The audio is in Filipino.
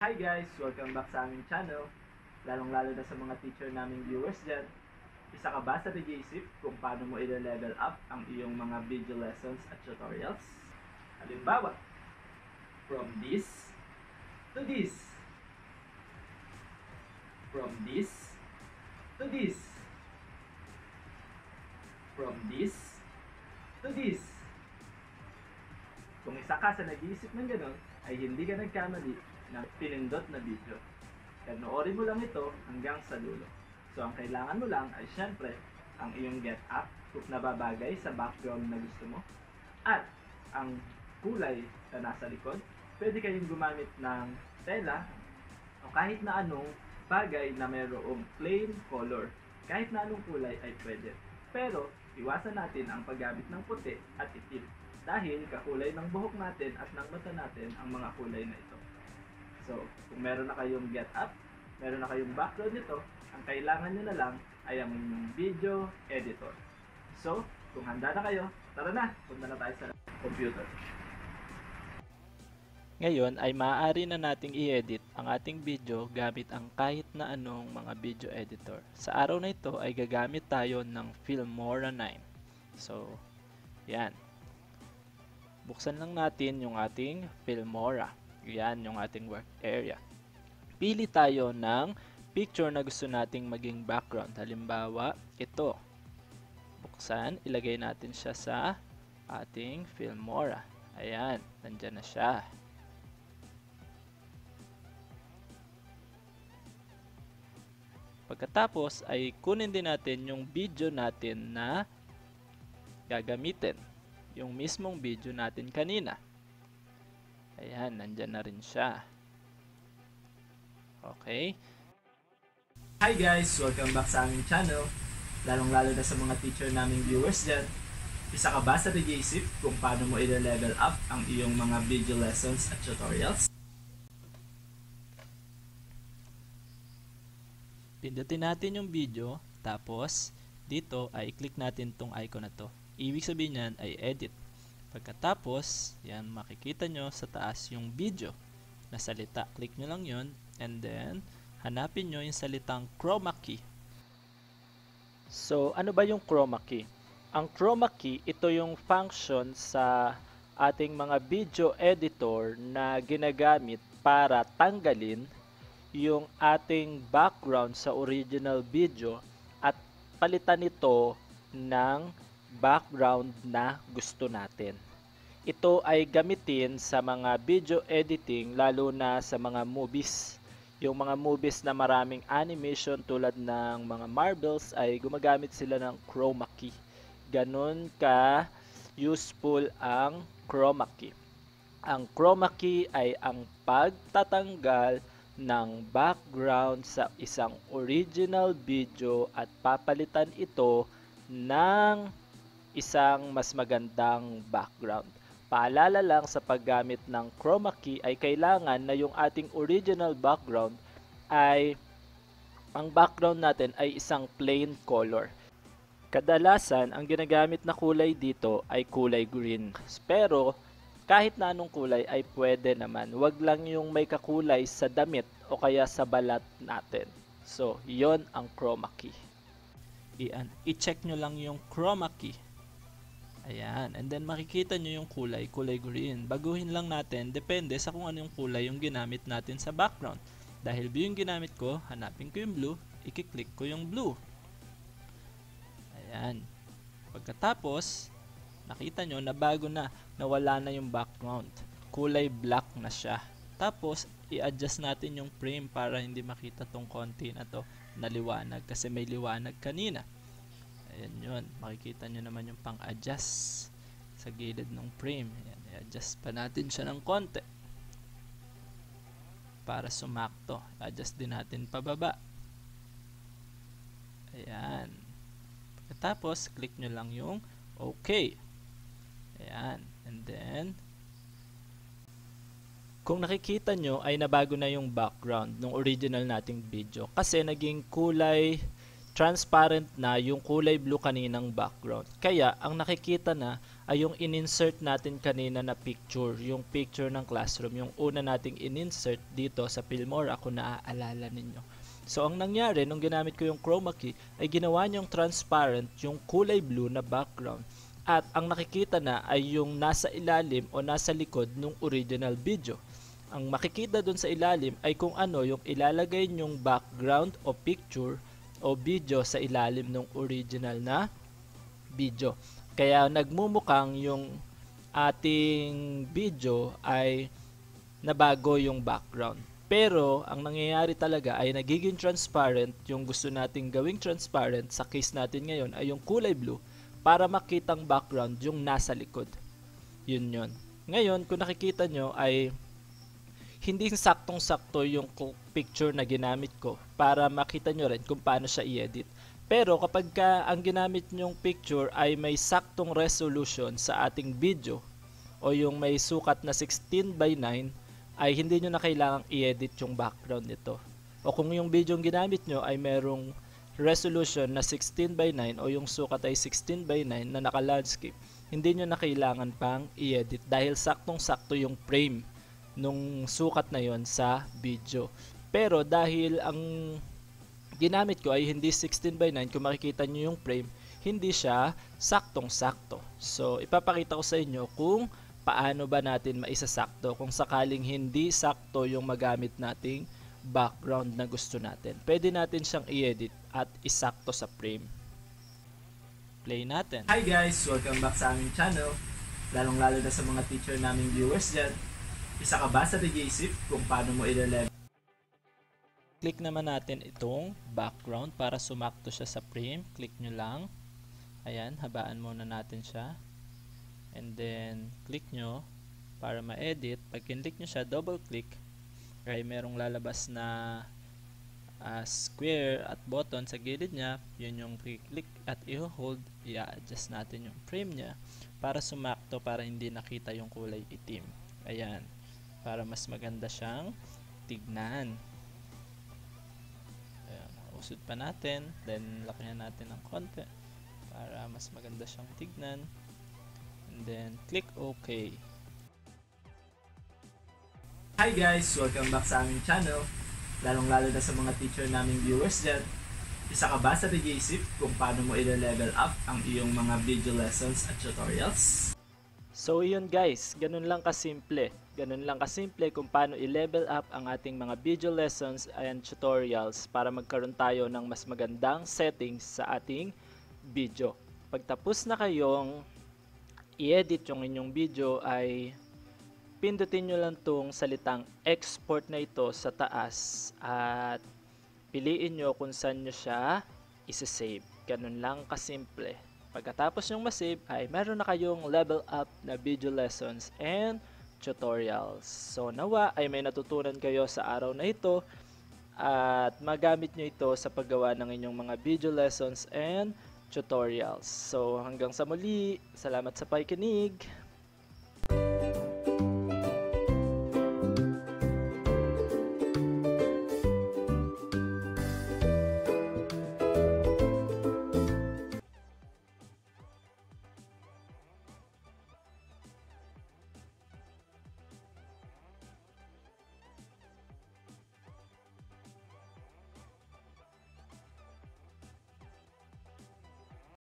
Hi guys! Welcome back sa aming channel. Lalong-lalo na sa mga teacher naming viewers dyan. Isa ka ba sa nag kung paano mo i-level up ang iyong mga video lessons at tutorials? Halimbawa, from this to this. From this to this. From this to this. Kung isa ka sa nag-iisip ng ganun, ay hindi ka nagkamali ng pinindot na video. Panoorin mo lang ito hanggang sa dulo. So ang kailangan mo lang ay syempre ang iyong get up kung nababagay sa background na gusto mo at ang kulay na nasa likod. Pwede kayong gumamit ng tela o kahit na anong bagay na mayroong plain color. Kahit na anong kulay ay pwede. Pero iwasan natin ang paggamit ng puti at itim dahil kakulay ng buhok natin at ng mata natin ang mga kulay na ito. So, kung meron na kayong get up, meron na kayong background nito, ang kailangan nyo na lang ay ang video editor. So, kung handa na kayo, tara na, punta na tayo sa computer. Ngayon ay maaari na nating i-edit ang ating video gamit ang kahit na anong mga video editor. Sa araw na ito ay gagamit tayo ng Filmora 9. So, yan. Buksan lang natin yung ating Filmora. Yan yung ating work area. Pili tayo ng picture na gusto nating maging background. Halimbawa, ito. Buksan, ilagay natin siya sa ating Filmora. Ayan, nandyan na siya. Pagkatapos ay kunin din natin yung video natin na gagamitin. Yung mismong video natin kanina. Ayan, nandyan na rin siya. Okay. Hi guys! Welcome back sa aming channel. Lalong-lalo na sa mga teacher naming viewers dyan. Isa ka ba sa nag kung paano mo i-level up ang iyong mga video lessons at tutorials? Pindutin natin yung video, tapos dito ay click natin tong icon na to. Ibig sabihin niyan ay edit. Pagkatapos, yan, makikita nyo sa taas yung video na salita. Click nyo lang yon and then hanapin nyo yung salitang chroma key. So, ano ba yung chroma key? Ang chroma key, ito yung function sa ating mga video editor na ginagamit para tanggalin yung ating background sa original video at palitan ito ng background na gusto natin. Ito ay gamitin sa mga video editing lalo na sa mga movies. Yung mga movies na maraming animation tulad ng mga marbles ay gumagamit sila ng chroma key. Ganon ka useful ang chroma key. Ang chroma key ay ang pagtatanggal ng background sa isang original video at papalitan ito ng isang mas magandang background. Paalala lang sa paggamit ng chroma key ay kailangan na yung ating original background ay ang background natin ay isang plain color. Kadalasan, ang ginagamit na kulay dito ay kulay green. Pero, kahit na anong kulay ay pwede naman. Huwag lang yung may kakulay sa damit o kaya sa balat natin. So, yon ang chroma key. I-check nyo lang yung chroma key Ayan. And then makikita nyo yung kulay, kulay green. Baguhin lang natin, depende sa kung ano yung kulay yung ginamit natin sa background. Dahil blue yung ginamit ko, hanapin ko yung blue, ikiklik ko yung blue. Ayan. Pagkatapos, nakita nyo na bago na, nawala na yung background. Kulay black na siya. Tapos, i-adjust natin yung frame para hindi makita tong konti na to na liwanag kasi may liwanag kanina. Ayan yun. Makikita nyo naman yung pang-adjust sa gilid ng frame. Ayan, i-adjust pa natin siya ng konti para sumakto. Adjust din natin pababa. Ayan. Pagkatapos, click nyo lang yung OK. Ayan. And then, kung nakikita nyo ay nabago na yung background ng original nating video kasi naging kulay transparent na yung kulay blue kaninang background. Kaya, ang nakikita na ay yung in-insert natin kanina na picture, yung picture ng classroom, yung una nating in-insert dito sa Filmora kung naaalala ninyo. So, ang nangyari nung ginamit ko yung chroma key ay ginawa niyong transparent yung kulay blue na background. At ang nakikita na ay yung nasa ilalim o nasa likod ng original video ang makikita doon sa ilalim ay kung ano yung ilalagay nyong background o picture o video sa ilalim ng original na video. Kaya nagmumukhang yung ating video ay nabago yung background. Pero ang nangyayari talaga ay nagiging transparent yung gusto nating gawing transparent sa case natin ngayon ay yung kulay blue para makitang background yung nasa likod. Yun yun. Ngayon, kung nakikita nyo ay hindi saktong-sakto yung picture na ginamit ko para makita nyo rin kung paano siya i-edit. Pero kapag ka ang ginamit nyong picture ay may saktong resolution sa ating video o yung may sukat na 16 by 9 ay hindi nyo na kailangang i-edit yung background nito. O kung yung video yung ginamit nyo ay merong resolution na 16 by 9 o yung sukat ay 16 by 9 na naka-landscape, hindi nyo na kailangan pang i-edit dahil saktong-sakto yung frame nung sukat na yon sa video. Pero dahil ang ginamit ko ay hindi 16 by 9, kung makikita nyo yung frame, hindi siya saktong-sakto. So, ipapakita ko sa inyo kung paano ba natin maisasakto kung sakaling hindi sakto yung magamit nating background na gusto natin. Pwede natin siyang i-edit at isakto sa frame. Play natin. Hi guys! Welcome back sa aming channel. Lalong-lalo na sa mga teacher naming viewers dyan. Isa ka ba sa nag-iisip kung paano mo ilalaban? Click naman natin itong background para sumakto siya sa frame. Click nyo lang. Ayan, habaan muna natin siya. And then, click nyo para ma-edit. Pag kinlik nyo siya, double click. Ay merong lalabas na uh, square at button sa gilid niya. Yun yung click at i-hold. I-adjust natin yung frame niya para sumakto para hindi nakita yung kulay itim. Ayan para mas maganda siyang tignan. Ayan, usod pa natin, then lakihan natin ng konti para mas maganda siyang tignan. And then click OK. Hi guys! Welcome back sa aming channel. Lalong-lalo na sa mga teacher naming viewers dyan. Isa ka ba sa nag kung paano mo i-level up ang iyong mga video lessons at tutorials? So yun guys, ganun lang kasimple. Ganun lang kasimple kung paano i-level up ang ating mga video lessons and tutorials para magkaroon tayo ng mas magandang settings sa ating video. Pagtapos na kayong i-edit yung inyong video ay pindutin nyo lang tong salitang export na ito sa taas at piliin nyo kung saan nyo siya isa-save. Ganun lang kasimple. Pagkatapos nyong masave ay meron na kayong level up na video lessons and tutorials. So nawa ay may natutunan kayo sa araw na ito at magamit nyo ito sa paggawa ng inyong mga video lessons and tutorials. So hanggang sa muli, salamat sa pakikinig!